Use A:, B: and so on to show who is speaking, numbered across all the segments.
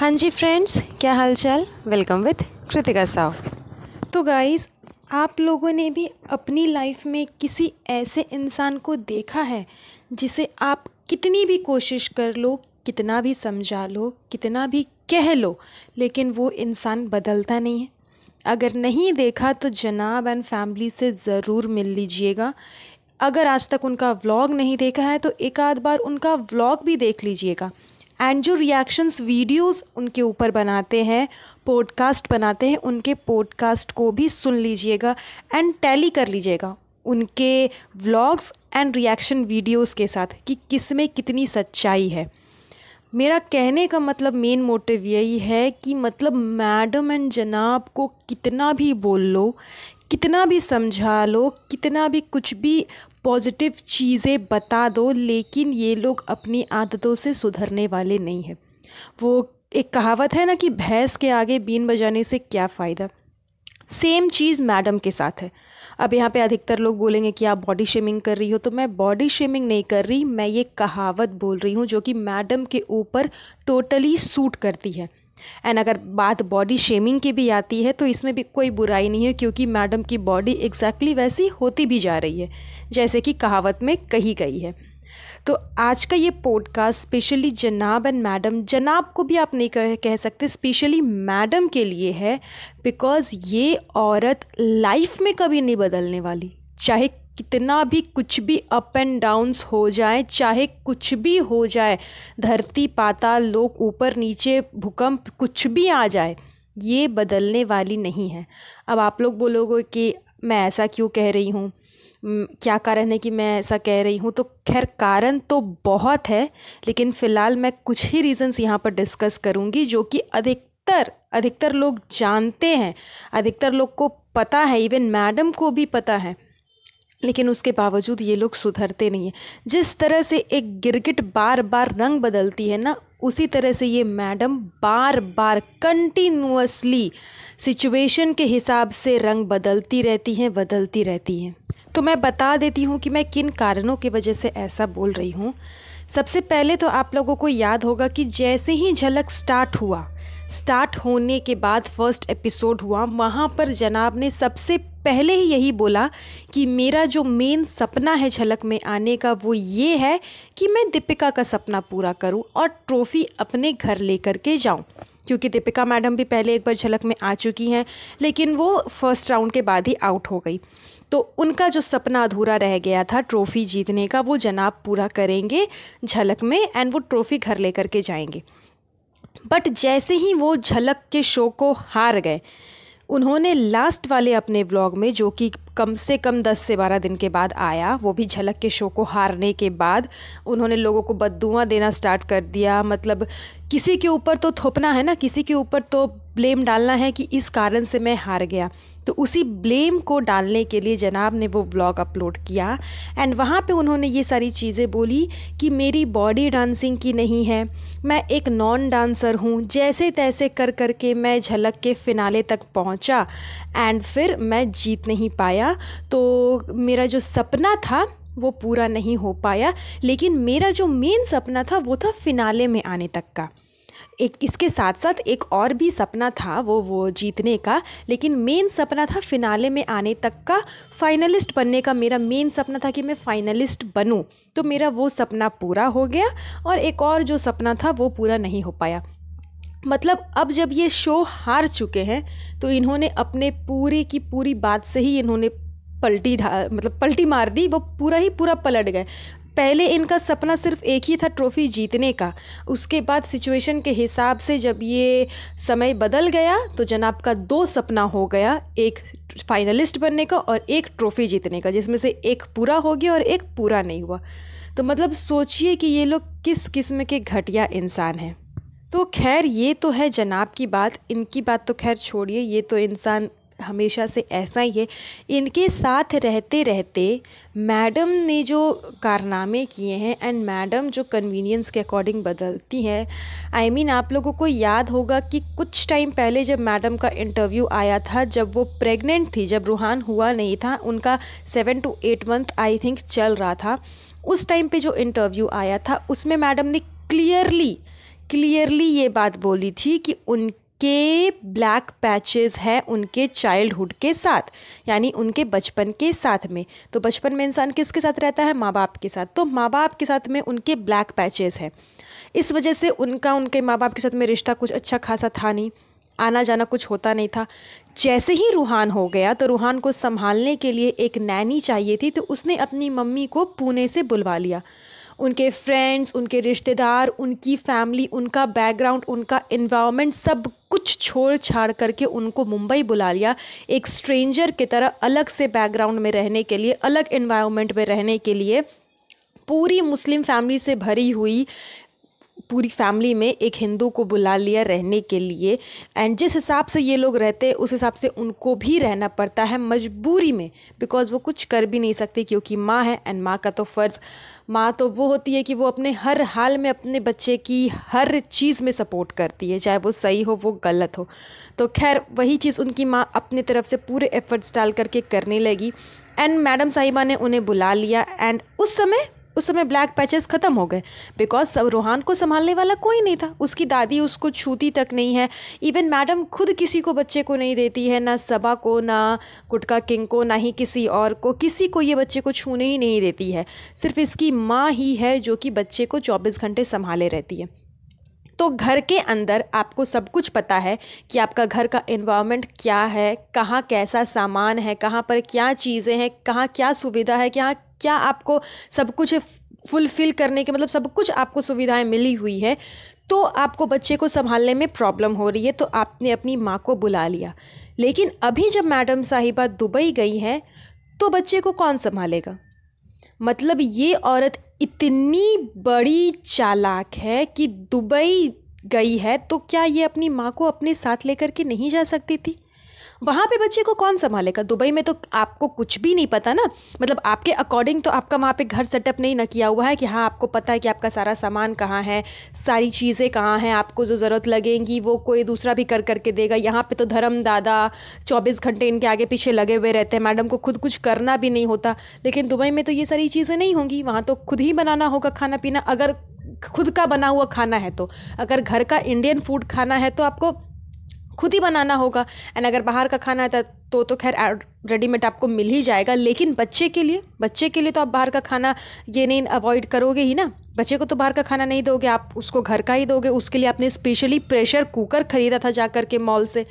A: हाँ जी फ्रेंड्स क्या हालचाल वेलकम विथ कृतिका साहब तो गाइस आप लोगों ने भी अपनी लाइफ में किसी ऐसे इंसान को देखा है जिसे आप कितनी भी कोशिश कर लो कितना भी समझा लो कितना भी कह लो लेकिन वो इंसान बदलता नहीं है अगर नहीं देखा तो जनाब एंड फैमिली से ज़रूर मिल लीजिएगा अगर आज तक उनका व्लॉग नहीं देखा है तो एक आध बार उनका व्लॉग भी देख लीजिएगा एंड जो रिएक्शंस वीडियोस उनके ऊपर बनाते हैं पॉडकास्ट बनाते हैं उनके पॉडकास्ट को भी सुन लीजिएगा एंड टैली कर लीजिएगा उनके व्लॉग्स एंड रिएक्शन वीडियोस के साथ कि किस में कितनी सच्चाई है मेरा कहने का मतलब मेन मोटिव यही है कि मतलब मैडम एंड जनाब को कितना भी बोल लो कितना भी समझा लो कितना भी कुछ भी पॉजिटिव चीज़ें बता दो लेकिन ये लोग अपनी आदतों से सुधरने वाले नहीं हैं वो एक कहावत है ना कि भैंस के आगे बीन बजाने से क्या फ़ायदा सेम चीज़ मैडम के साथ है अब यहाँ पे अधिकतर लोग बोलेंगे कि आप बॉडी शेमिंग कर रही हो तो मैं बॉडी शेमिंग नहीं कर रही मैं ये कहावत बोल रही हूँ जो कि मैडम के ऊपर टोटली सूट करती है एंड अगर बात बॉडी शेमिंग की भी आती है तो इसमें भी कोई बुराई नहीं है क्योंकि मैडम की बॉडी एग्जैक्टली वैसी होती भी जा रही है जैसे कि कहावत में कही गई है तो आज का ये पॉडकास्ट स्पेशली जनाब एंड मैडम जनाब को भी आप नहीं कह, कह सकते स्पेशली मैडम के लिए है बिकॉज़ ये औरत लाइफ में कभी नहीं बदलने वाली चाहे कितना भी कुछ भी अप एंड डाउन्स हो जाए चाहे कुछ भी हो जाए धरती पाताल लोक ऊपर नीचे भूकंप कुछ भी आ जाए ये बदलने वाली नहीं है अब आप लोग बोलोगे कि मैं ऐसा क्यों कह रही हूँ क्या कारण है कि मैं ऐसा कह रही हूँ तो खैर कारण तो बहुत है लेकिन फ़िलहाल मैं कुछ ही रीज़न्स यहाँ पर डिस्कस करूँगी जो कि अधिकतर अधिकतर लोग जानते हैं अधिकतर लोग को पता है इवन मैडम को भी पता है लेकिन उसके बावजूद ये लोग सुधरते नहीं हैं जिस तरह से एक गिरगिट बार बार रंग बदलती है ना उसी तरह से ये मैडम बार बार कंटिन्यूसली सिचुएशन के हिसाब से रंग बदलती रहती हैं बदलती रहती हैं तो मैं बता देती हूँ कि मैं किन कारणों की वजह से ऐसा बोल रही हूँ सबसे पहले तो आप लोगों को याद होगा कि जैसे ही झलक स्टार्ट हुआ स्टार्ट होने के बाद फर्स्ट एपिसोड हुआ वहाँ पर जनाब ने सबसे पहले ही यही बोला कि मेरा जो मेन सपना है झलक में आने का वो ये है कि मैं दीपिका का सपना पूरा करूं और ट्रॉफ़ी अपने घर लेकर के जाऊं क्योंकि दीपिका मैडम भी पहले एक बार झलक में आ चुकी हैं लेकिन वो फर्स्ट राउंड के बाद ही आउट हो गई तो उनका जो सपना अधूरा रह गया था ट्रॉफ़ी जीतने का वो जनाब पूरा करेंगे झलक में एंड वो ट्रॉफ़ी घर लेकर के जाएंगे बट जैसे ही वो झलक के शो को हार गए उन्होंने लास्ट वाले अपने ब्लॉग में जो कि कम से कम 10 से 12 दिन के बाद आया वो भी झलक के शो को हारने के बाद उन्होंने लोगों को बदुआ देना स्टार्ट कर दिया मतलब किसी के ऊपर तो थोपना है ना किसी के ऊपर तो ब्लेम डालना है कि इस कारण से मैं हार गया तो उसी ब्लेम को डालने के लिए जनाब ने वो व्लॉग अपलोड किया एंड वहाँ पे उन्होंने ये सारी चीज़ें बोली कि मेरी बॉडी डांसिंग की नहीं है मैं एक नॉन डांसर हूँ जैसे तैसे कर कर के मैं झलक के फिनाले तक पहुँचा एंड फिर मैं जीत नहीं पाया तो मेरा जो सपना था वो पूरा नहीं हो पाया लेकिन मेरा जो मेन सपना था वो था फिनाले में आने तक का एक इसके साथ साथ एक और भी सपना था वो वो जीतने का लेकिन मेन सपना था फिनाले में आने तक का फाइनलिस्ट बनने का मेरा मेन सपना था कि मैं फाइनलिस्ट बनूं तो मेरा वो सपना पूरा हो गया और एक और जो सपना था वो पूरा नहीं हो पाया मतलब अब जब ये शो हार चुके हैं तो इन्होंने अपने पूरे की पूरी बात से ही इन्होंने पलटी ढा मतलब पलटी मार दी वो पूरा ही पूरा पलट गए पहले इनका सपना सिर्फ एक ही था ट्रॉफ़ी जीतने का उसके बाद सिचुएशन के हिसाब से जब ये समय बदल गया तो जनाब का दो सपना हो गया एक फाइनलिस्ट बनने का और एक ट्रॉफ़ी जीतने का जिसमें से एक पूरा हो गया और एक पूरा नहीं हुआ तो मतलब सोचिए कि ये लोग किस किस्म के घटिया इंसान हैं तो खैर ये तो है जनाब की बात इनकी बात तो खैर छोड़िए ये तो इंसान हमेशा से ऐसा ही है इनके साथ रहते रहते मैडम ने जो कारनामे किए हैं एंड मैडम जो कन्वीनियंस के अकॉर्डिंग बदलती हैं आई मीन आप लोगों को याद होगा कि कुछ टाइम पहले जब मैडम का इंटरव्यू आया था जब वो प्रेग्नेंट थी जब रूहान हुआ नहीं था उनका seven to eight month I think चल रहा था उस टाइम पे जो इंटरव्यू आया था उसमें मैडम ने क्लियरली क्लियरली ये बात बोली थी कि उन के ब्लैक पैचेस हैं उनके चाइल्डहुड के साथ यानी उनके बचपन के साथ में तो बचपन में इंसान किसके साथ रहता है माँ बाप के साथ तो माँ बाप के साथ में उनके ब्लैक पैचेस हैं इस वजह से उनका उनके माँ बाप के साथ में रिश्ता कुछ अच्छा खासा था नहीं आना जाना कुछ होता नहीं था जैसे ही रूहान हो गया तो रूहान को संभालने के लिए एक नैनी चाहिए थी तो उसने अपनी मम्मी को पुणे से बुलवा लिया उनके फ्रेंड्स उनके रिश्तेदार उनकी फैमिली उनका बैकग्राउंड उनका इन्वामेंट सब कुछ छोड़ छाड़ करके उनको मुंबई बुला लिया एक स्ट्रेंजर की तरह अलग से बैकग्राउंड में रहने के लिए अलग इन्वायरमेंट में रहने के लिए पूरी मुस्लिम फैमिली से भरी हुई पूरी फैमिली में एक हिंदू को बुला लिया रहने के लिए एंड जिस हिसाब से ये लोग रहते हैं उस हिसाब से उनको भी रहना पड़ता है मजबूरी में बिकॉज़ वो कुछ कर भी नहीं सकते क्योंकि माँ है एंड माँ का तो फ़र्ज़ माँ तो वो होती है कि वो अपने हर हाल में अपने बच्चे की हर चीज़ में सपोर्ट करती है चाहे वो सही हो वो गलत हो तो खैर वही चीज़ उनकी माँ अपनी तरफ से पूरे एफ़र्ट्स डाल करके करने लगी एंड मैडम साहिबा ने उन्हें बुला लिया एंड उस समय उस समय ब्लैक पैचेस ख़त्म हो गए बिकॉज सब रोहान को संभालने वाला कोई नहीं था उसकी दादी उसको छूती तक नहीं है इवन मैडम खुद किसी को बच्चे को नहीं देती है ना सबा को ना गुटका किंग को ना ही किसी और को किसी को ये बच्चे को छूने ही नहीं देती है सिर्फ इसकी माँ ही है जो कि बच्चे को चौबीस घंटे संभाले रहती है तो घर के अंदर आपको सब कुछ पता है कि आपका घर का इन्वायरमेंट क्या है कहाँ कैसा सामान है कहाँ पर क्या चीज़ें हैं कहाँ क्या सुविधा है कहाँ क्या आपको सब कुछ फुलफिल करने के मतलब सब कुछ आपको सुविधाएं मिली हुई है तो आपको बच्चे को संभालने में प्रॉब्लम हो रही है तो आपने अपनी माँ को बुला लिया लेकिन अभी जब मैडम साहिबा दुबई गई हैं तो बच्चे को कौन संभालेगा मतलब ये औरत इतनी बड़ी चालाक है कि दुबई गई है तो क्या ये अपनी माँ को अपने साथ लेकर के नहीं जा सकती थी वहाँ पे बच्चे को कौन संभालेगा दुबई में तो आपको कुछ भी नहीं पता ना मतलब आपके अकॉर्डिंग तो आपका वहाँ पे घर सेटअप नहीं ना किया हुआ है कि हाँ आपको पता है कि आपका सारा सामान कहाँ है सारी चीज़ें कहाँ हैं आपको जो ज़रूरत लगेंगी वो कोई दूसरा भी कर करके देगा यहाँ पर तो धर्म दादा चौबीस घंटे इनके आगे पीछे लगे हुए रहते हैं मैडम को खुद कुछ करना भी नहीं होता लेकिन दुबई में तो ये सारी चीज़ें नहीं होंगी वहाँ तो खुद ही बनाना होगा खाना पीना अगर खुद का बना हुआ खाना है तो अगर घर का इंडियन फूड खाना है तो आपको खुद ही बनाना होगा एंड अगर बाहर का खाना है तो तो खैर रेडीमेड आपको मिल ही जाएगा लेकिन बच्चे के लिए बच्चे के लिए तो आप बाहर का खाना ये नहीं अवॉइड करोगे ही ना बच्चे को तो बाहर का खाना नहीं दोगे आप उसको घर का ही दोगे उसके लिए आपने स्पेशली प्रेशर कुकर ख़रीदा था जा कर के मॉल से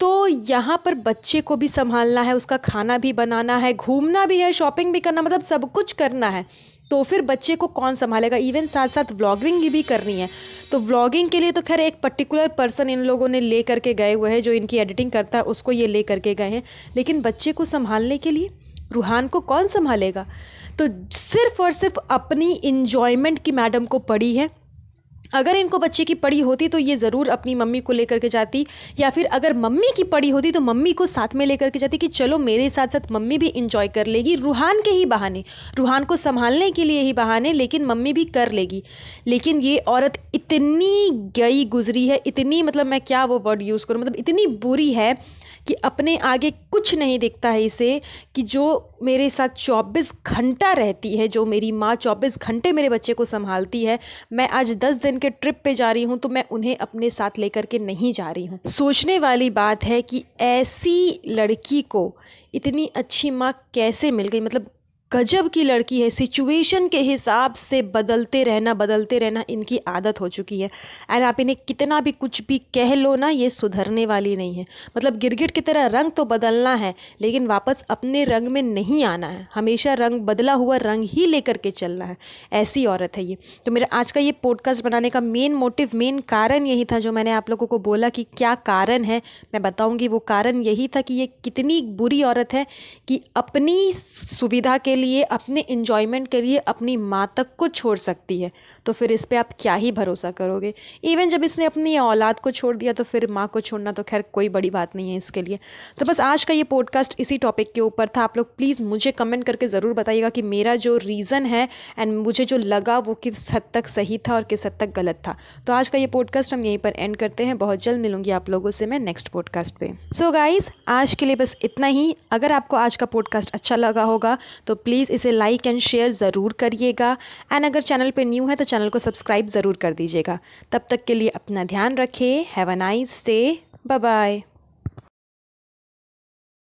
A: तो यहाँ पर बच्चे को भी संभालना है उसका खाना भी बनाना है घूमना भी है शॉपिंग भी करना मतलब सब कुछ करना है तो फिर बच्चे को कौन संभालेगा इवन साथ साथ व्लॉगिंग भी करनी है तो व्लॉगिंग के लिए तो खैर एक पर्टिकुलर पर्सन इन लोगों ने ले करके गए हुए हैं जो इनकी एडिटिंग करता है उसको ये ले करके गए हैं लेकिन बच्चे को संभालने के लिए रूहान को कौन संभालेगा तो सिर्फ और सिर्फ अपनी इन्जॉयमेंट की मैडम को पड़ी है अगर इनको बच्चे की पड़ी होती तो ये ज़रूर अपनी मम्मी को लेकर के जाती या फिर अगर मम्मी की पड़ी होती तो मम्मी को साथ में लेकर के जाती कि चलो मेरे साथ साथ मम्मी भी इंजॉय कर लेगी रूहान के ही बहाने रूहान को संभालने के लिए ही बहाने लेकिन मम्मी भी कर लेगी लेकिन ये औरत इतनी गई गुजरी है इतनी मतलब मैं क्या वो वर्ड यूज़ करूँ मतलब इतनी बुरी है कि अपने आगे कुछ नहीं दिखता है इसे कि जो मेरे साथ 24 घंटा रहती है जो मेरी माँ 24 घंटे मेरे बच्चे को संभालती है मैं आज 10 दिन के ट्रिप पे जा रही हूँ तो मैं उन्हें अपने साथ लेकर के नहीं जा रही हूँ सोचने वाली बात है कि ऐसी लड़की को इतनी अच्छी माँ कैसे मिल गई मतलब गजब की लड़की है सिचुएशन के हिसाब से बदलते रहना बदलते रहना इनकी आदत हो चुकी है एंड आप इन्हें कितना भी कुछ भी कह लो ना ये सुधरने वाली नहीं है मतलब गिरगिट की तरह रंग तो बदलना है लेकिन वापस अपने रंग में नहीं आना है हमेशा रंग बदला हुआ रंग ही लेकर के चलना है ऐसी औरत है ये तो मेरा आज का ये पॉडकास्ट बनाने का मेन मोटिव मेन कारण यही था जो मैंने आप लोगों को बोला कि क्या कारण है मैं बताऊँगी वो कारण यही था कि ये कितनी बुरी औरत है कि अपनी सुविधा के लिए अपने इंजॉयमेंट के लिए अपनी माँ तक को छोड़ सकती है तो फिर इस पर आप क्या ही भरोसा करोगे इवन जब इसने अपनी औलाद को छोड़ दिया तो फिर माँ को छोड़ना तो खैर कोई बड़ी बात नहीं है इसके लिए तो बस आज का ये पॉडकास्ट इसी टॉपिक के ऊपर था आप लोग प्लीज़ मुझे कमेंट करके ज़रूर बताइएगा कि मेरा जो रीज़न है एंड मुझे जो लगा वो किस हद तक सही था और किस हद तक गलत था तो आज का ये पॉडकास्ट हम यहीं पर एंड करते हैं बहुत जल्द मिलूंगी आप लोगों से मैं नेक्स्ट पॉडकास्ट पे सो so गाइज आज के लिए बस इतना ही अगर आपको आज का पॉडकास्ट अच्छा लगा होगा तो प्लीज़ इसे लाइक एंड शेयर ज़रूर करिएगा एंड अगर चैनल पर न्यू है तो चैनल को सब्सक्राइब ज़रूर कर दीजिएगा तब तक के लिए अपना ध्यान रखिए have a nice day bye bye